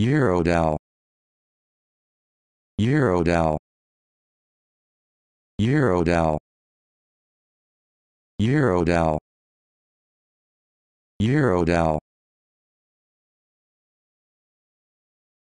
Eurodow Eurodow Eurodow Eurodow Eurodow